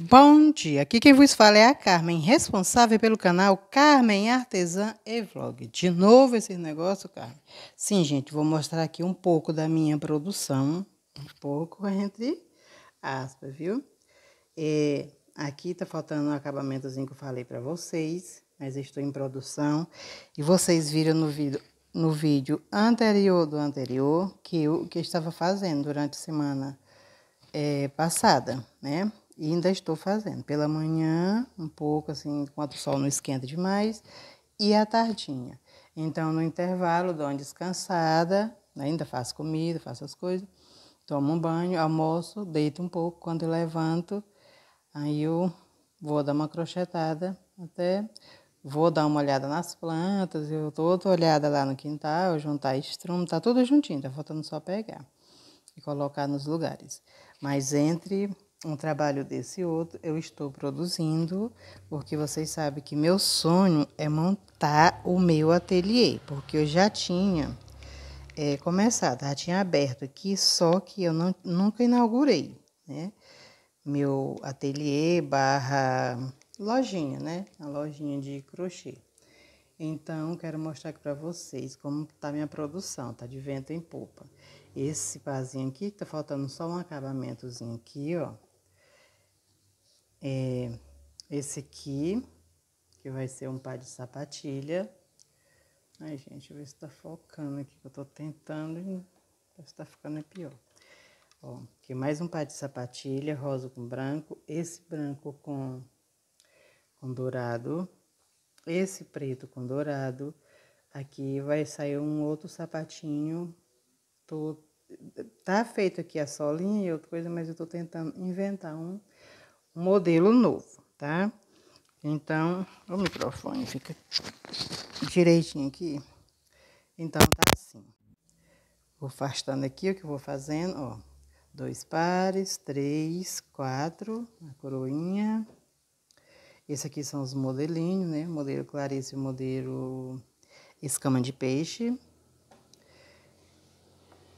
Bom dia, aqui quem vos fala é a Carmen, responsável pelo canal Carmen Artesã e Vlog. De novo esse negócio, Carmen? Sim, gente, vou mostrar aqui um pouco da minha produção, um pouco entre aspas, viu? É, aqui tá faltando um acabamentozinho que eu falei para vocês, mas estou em produção. E vocês viram no vídeo, no vídeo anterior do anterior que eu que eu estava fazendo durante a semana é, passada, né? E ainda estou fazendo. Pela manhã, um pouco assim, enquanto o sol não esquenta demais, e à tardinha. Então, no intervalo, dou uma descansada, né, ainda faço comida, faço as coisas, tomo um banho, almoço, deito um pouco. Quando eu levanto, aí eu vou dar uma crochetada até vou dar uma olhada nas plantas, eu dou outra olhada lá no quintal, juntar estrume, tá tudo juntinho, tá faltando só pegar e colocar nos lugares. Mas entre um trabalho desse outro eu estou produzindo, porque vocês sabem que meu sonho é montar o meu ateliê, porque eu já tinha é, começado, já tinha aberto aqui, só que eu não, nunca inaugurei, né? Meu ateliê barra lojinha, né? A lojinha de crochê. Então, quero mostrar aqui para vocês como tá minha produção, tá de vento em popa. Esse pazinho aqui, tá faltando só um acabamentozinho aqui, ó é esse aqui, que vai ser um par de sapatilha. Ai, gente, ver se tá focando aqui, que eu tô tentando e tá ficando pior. Ó, aqui mais um par de sapatilha, rosa com branco, esse branco com, com dourado, esse preto com dourado. Aqui vai sair um outro sapatinho, tô, tá feito aqui a solinha e outra coisa, mas eu tô tentando inventar um modelo novo, tá? Então, o microfone fica direitinho aqui. Então, tá assim. Vou afastando aqui o que eu vou fazendo, ó. Dois pares, três, quatro, a coroinha. Esse aqui são os modelinhos, né? Modelo Clarice e modelo escama de peixe.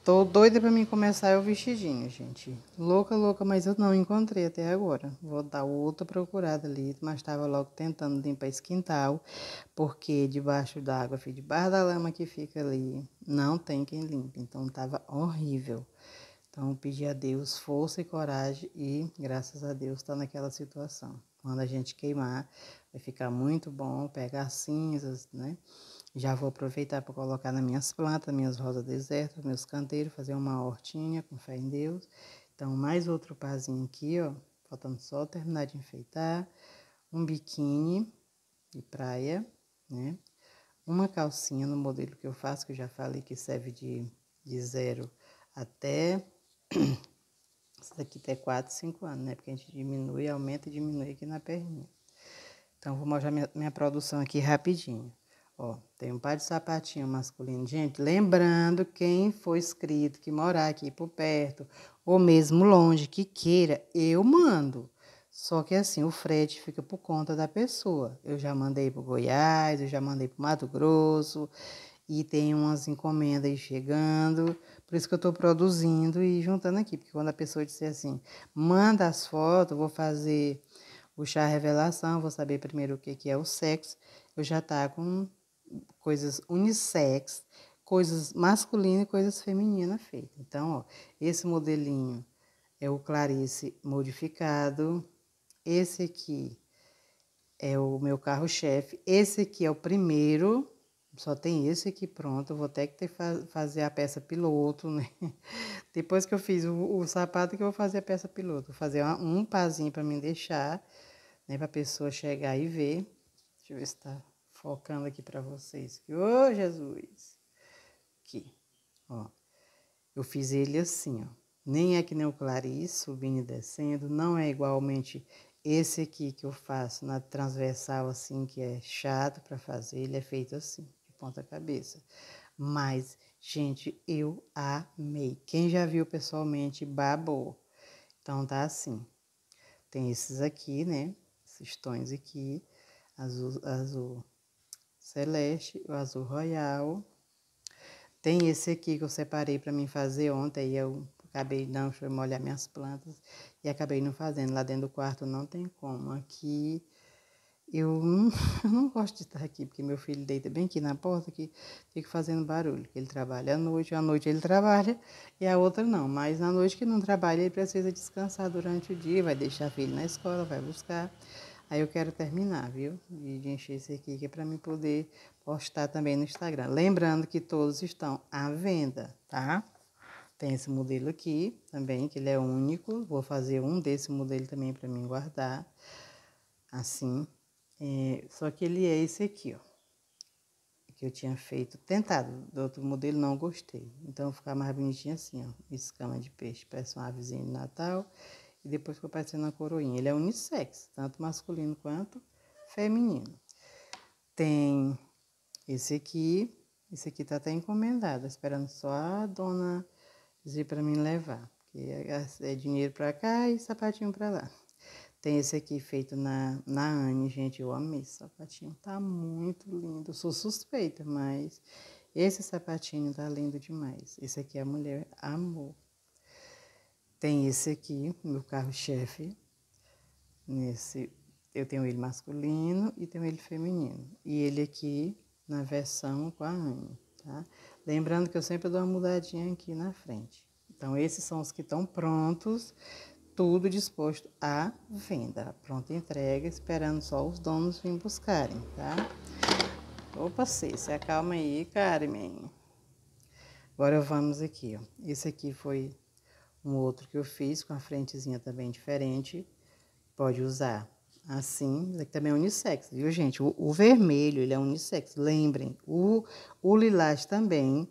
Tô doida para mim começar o vestidinho, gente. Louca, louca, mas eu não encontrei até agora. Vou dar outra procurada ali, mas tava logo tentando limpar esse quintal, porque debaixo da água, debaixo da lama que fica ali, não tem quem limpe. Então tava horrível. Então pedi a Deus força e coragem e graças a Deus está naquela situação. Quando a gente queimar, vai ficar muito bom pegar cinzas, né? Já vou aproveitar para colocar nas minhas plantas, minhas rosas desertas, meus canteiros, fazer uma hortinha com fé em Deus. Então, mais outro parzinho aqui, ó. Faltando só terminar de enfeitar. Um biquíni de praia, né? Uma calcinha no modelo que eu faço, que eu já falei que serve de, de zero até. isso daqui até 4, 5 anos, né? Porque a gente diminui, aumenta e diminui aqui na perninha. Então, vou mostrar minha, minha produção aqui rapidinho. Ó, tem um par de sapatinho masculino. Gente, lembrando quem foi escrito que morar aqui por perto, ou mesmo longe, que queira, eu mando. Só que assim, o frete fica por conta da pessoa. Eu já mandei para Goiás, eu já mandei para Mato Grosso, e tem umas encomendas aí chegando. Por isso que eu estou produzindo e juntando aqui, porque quando a pessoa disser assim, manda as fotos, vou fazer o chá revelação, vou saber primeiro o que, que é o sexo, eu já tá com coisas unissex, coisas masculinas e coisas femininas feitas. Então, ó, esse modelinho é o Clarice modificado. Esse aqui é o meu carro-chefe. Esse aqui é o primeiro. Só tem esse aqui pronto. vou até que fa fazer a peça piloto, né? Depois que eu fiz o, o, sapato, que eu vou fazer a peça piloto. Vou fazer uma, um pazinho para mim deixar, né? Para pessoa chegar e ver. Deixa eu ver se tá focando aqui para vocês. Ô, oh, Jesus! Aqui, ó. Eu fiz ele assim, ó. Nem é que nem o Clarice, subindo e descendo. Não é igualmente esse aqui que eu faço na transversal, assim, que é chato para fazer. Ele é feito assim, de ponta cabeça. Mas, gente, eu amei. Quem já viu pessoalmente, babou. Então, tá assim. Tem esses aqui, né? Esses tons aqui, azul, azul celeste, o azul royal. Tem esse aqui que eu separei para mim fazer ontem e eu acabei não molhar minhas plantas e acabei não fazendo. Lá dentro do quarto não tem como. Aqui eu não, não gosto de estar aqui, porque meu filho deita bem aqui na porta, que fica fazendo barulho. Ele trabalha à noite, à noite ele trabalha e a outra não. Mas na noite que não trabalha, ele precisa descansar durante o dia, vai deixar filho na escola, vai buscar. Aí eu quero terminar, viu? E de encher esse aqui, que é para mim poder postar também no Instagram. Lembrando que todos estão à venda, tá? Tem esse modelo aqui também, que ele é único. Vou fazer um desse modelo também para mim guardar. Assim. É, só que ele é esse aqui, ó que eu tinha feito, tentado, do outro modelo não gostei. Então, ficar mais bonitinho assim, ó, escama de peixe, peço uma avezinha de Natal e depois ficou parecendo na coroinha. Ele é unissex, tanto masculino quanto feminino. Tem esse aqui, esse aqui tá até encomendado, esperando só a dona dizer para mim levar, porque é, é dinheiro para cá e sapatinho para lá. Tem esse aqui feito na, na Anne, gente, eu amei esse sapatinho, tá muito lindo. sou suspeita, mas esse sapatinho tá lindo demais. Esse aqui a mulher amou. Tem esse aqui, meu carro-chefe. Nesse, eu tenho ele masculino e tenho ele feminino. E ele aqui na versão com a Anne, tá? Lembrando que eu sempre dou uma mudadinha aqui na frente. Então, esses são os que estão prontos, tudo disposto à venda. Pronta entrega, esperando só os donos virem buscarem, tá? Opa, se calma aí, Carmen. Agora vamos aqui, ó. Esse aqui foi um outro que eu fiz com a frentezinha também diferente, pode usar. Assim, mas aqui é também é unissex, viu, gente? O, o, vermelho, ele é unissex, lembrem. O, o lilás também,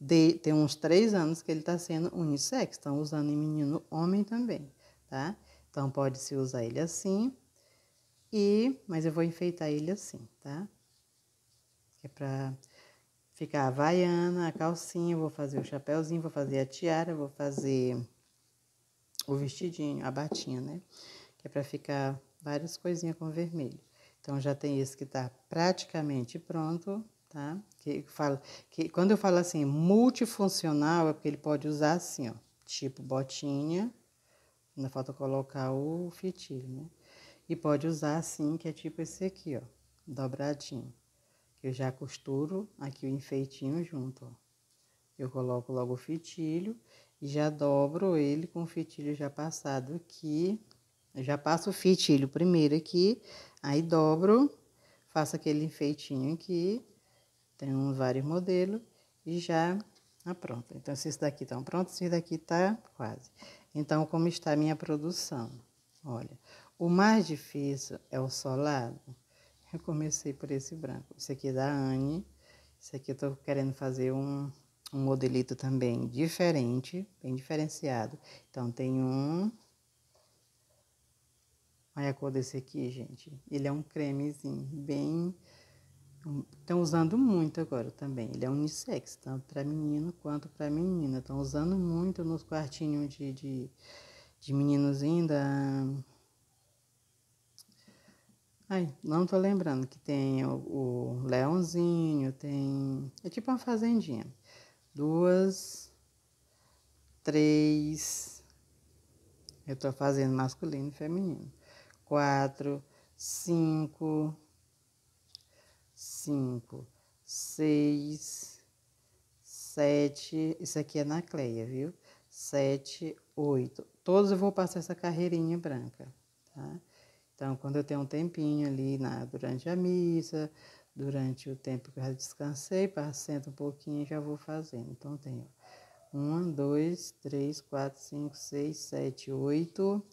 de, tem uns três anos que ele está sendo unissex, estão usando em menino homem também, tá? Então, pode-se usar ele assim, e, mas eu vou enfeitar ele assim, tá? é para ficar a vaiana, a calcinha, vou fazer o chapéuzinho, vou fazer a tiara, vou fazer o vestidinho, a batinha, né? Que é para ficar várias coisinhas com vermelho. Então já tem esse que tá praticamente pronto, tá? Que fala que quando eu falo assim, multifuncional, é porque ele pode usar assim, ó, tipo botinha, ainda falta colocar o fitilho, né? E pode usar assim, que é tipo esse aqui, ó, dobradinho. Eu já costuro aqui o enfeitinho junto, ó. Eu coloco logo o fitilho e já dobro ele com o fitilho já passado aqui. Eu já passo o fitilho primeiro aqui, aí dobro, faço aquele enfeitinho aqui. Tem um, vários modelos e já ah, pronto. Então, se isso daqui estão tá prontos, esse daqui tá quase. Então, como está a minha produção? Olha, o mais difícil é o solado. Eu comecei por esse branco. Esse aqui é da Anne. Esse aqui eu tô querendo fazer um, um modelito também diferente, bem diferenciado. Então, tem um... Olha a cor desse aqui, gente. Ele é um cremezinho, bem... Estão usando muito agora também. Ele é unissex, tanto para menino quanto para menina. Estão usando muito nos quartinhos de, de, de meninos ainda Ai, não tô lembrando que tem o, o leãozinho, tem. É tipo uma fazendinha. Duas, três. Eu tô fazendo masculino e feminino. Quatro, cinco, cinco, seis, sete. Isso aqui é na Cleia, viu? Sete, oito. Todos eu vou passar essa carreirinha branca, tá? Então, quando eu tenho um tempinho ali na, durante a missa, durante o tempo que eu já descansei, sento um pouquinho e já vou fazendo. Então, tenho 1, 2, 3, 4, 5, 6, 7, 8.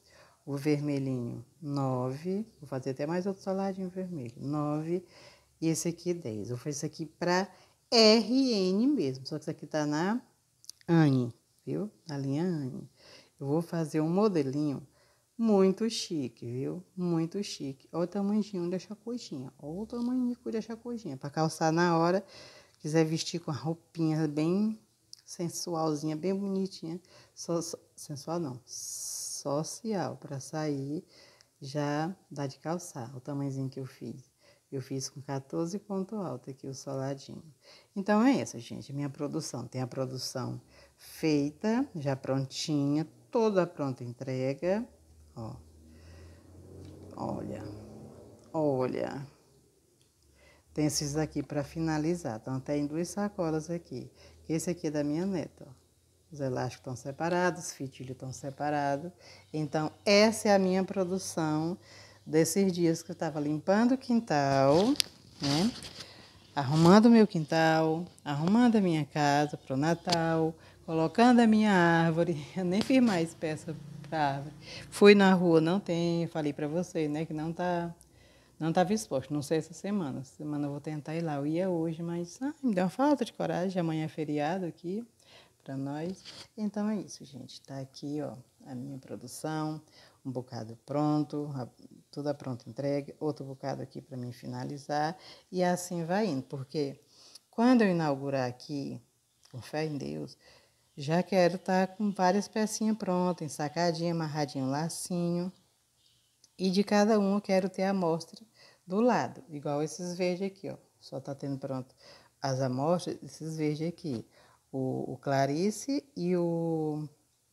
O vermelhinho, 9. Vou fazer até mais outro saladinho vermelho. 9. E esse aqui, 10. Eu fiz isso aqui para RN mesmo. Só que isso aqui tá na ANI, viu? Na linha ANI. Eu vou fazer um modelinho muito chique, viu? Muito chique. Olha o tamanho da chacojinha. Olha o tamanho da chacojinha. Para calçar na hora, quiser vestir com a roupinha bem sensualzinha, bem bonitinha. sensual não, social. Para sair, já dá de calçar. O tamanhozinho que eu fiz. Eu fiz com 14 ponto alto aqui o soladinho. Então é isso, gente. Minha produção. Tem a produção feita, já prontinha, toda pronta entrega Ó. Olha. Olha. Tem esses aqui para finalizar. Então, tem duas sacolas aqui. Esse aqui é da minha neta, ó. Os elásticos estão separados, os fitilhos estão separados. Então, essa é a minha produção desses dias que eu estava limpando o quintal, né? Arrumando o meu quintal, arrumando a minha casa para o Natal, colocando a minha árvore. Eu nem fiz mais peça árvore. Fui na rua, não tem, falei para vocês, né, que não tá não estava exposto, não sei essa semana. Essa semana eu vou tentar ir lá. Eu ia hoje, mas ah, me deu uma falta de coragem. Amanhã é feriado aqui para nós. Então é isso, gente. Está aqui ó, a minha produção, um bocado pronto, a, pronto pronta entrega, outro bocado aqui para mim finalizar. E assim vai indo, porque quando eu inaugurar aqui, com fé em Deus, já quero estar tá com várias pecinhas prontas, ensacadinha, amarradinha, um lacinho. E de cada um eu quero ter a amostra do lado, igual esses verdes aqui, ó. Só tá tendo pronto as amostras esses verdes aqui. O, o clarice e o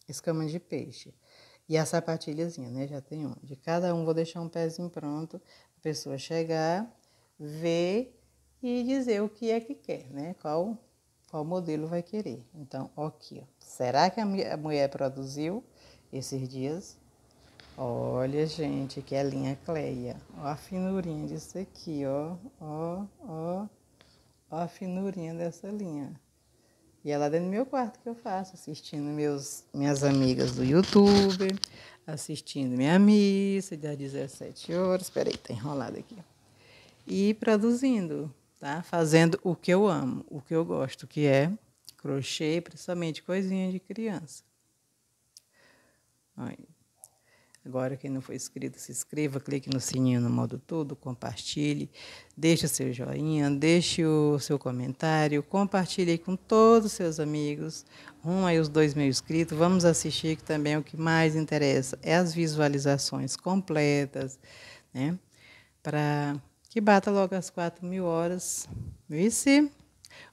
escama de peixe. E a sapatilhazinha, né? Já tem um. De cada um vou deixar um pezinho pronto, a pessoa chegar, ver e dizer o que é que quer, né? Qual qual modelo vai querer. Então, aqui, ó. será que a mulher produziu esses dias? Olha, gente, que é a linha Cleia. Ó a finurinha disso aqui, ó. Ó, ó. Ó a finurinha dessa linha. E é lá dentro do meu quarto que eu faço, assistindo meus, minhas amigas do YouTube, assistindo minha missa das 17 horas. Peraí, tá enrolado aqui. E produzindo tá? Fazendo o que eu amo, o que eu gosto, que é crochê, principalmente coisinha de criança. Agora, quem não foi inscrito, se inscreva, clique no sininho no modo tudo, compartilhe, deixe o seu joinha, deixe o seu comentário, compartilhe com todos os seus amigos. Um aí os dois mil inscritos, vamos assistir, que também o que mais interessa é as visualizações completas, né? Para que bata logo às 4 mil horas. Vice,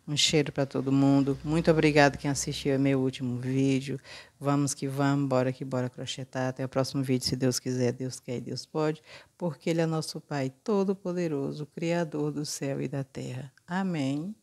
um cheiro para todo mundo. Muito obrigado quem assistiu ao meu último vídeo. Vamos que vamos, bora que bora crochetar. Até o próximo vídeo, se Deus quiser, Deus quer e Deus pode, porque Ele é nosso Pai Todo-Poderoso, Criador do céu e da terra. Amém.